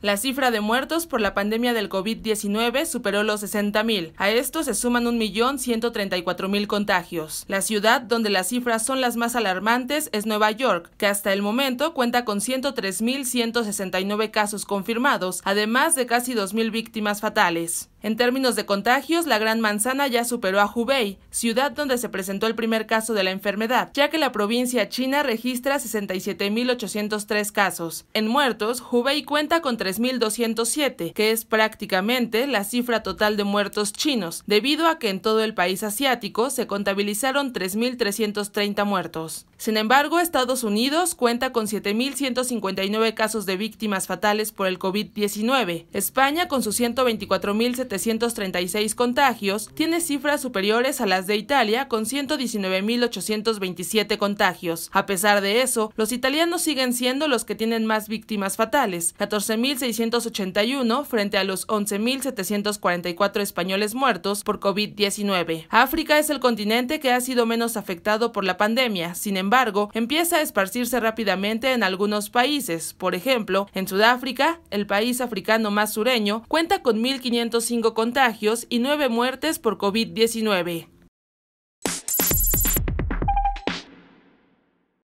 La cifra de muertos por la pandemia del COVID-19 superó los 60.000. A esto se suman 1.134.000 contagios. La ciudad donde las cifras son las más alarmantes es Nueva York, que hasta el momento cuenta con 103.169 casos confirmados, además de casi mil víctimas fatales. En términos de contagios, la Gran Manzana ya superó a Hubei, ciudad donde se presentó el primer caso de la enfermedad, ya que la provincia china registra 67.803 casos. En muertos, Hubei cuenta con 3.207, que es prácticamente la cifra total de muertos chinos, debido a que en todo el país asiático se contabilizaron 3.330 muertos. Sin embargo, Estados Unidos cuenta con 7.159 casos de víctimas fatales por el COVID-19, España con sus 124.700 736 contagios, tiene cifras superiores a las de Italia con 119.827 contagios. A pesar de eso, los italianos siguen siendo los que tienen más víctimas fatales, 14.681 frente a los 11.744 españoles muertos por COVID-19. África es el continente que ha sido menos afectado por la pandemia, sin embargo, empieza a esparcirse rápidamente en algunos países. Por ejemplo, en Sudáfrica, el país africano más sureño, cuenta con 1.505 5 contagios y 9 muertes por COVID-19.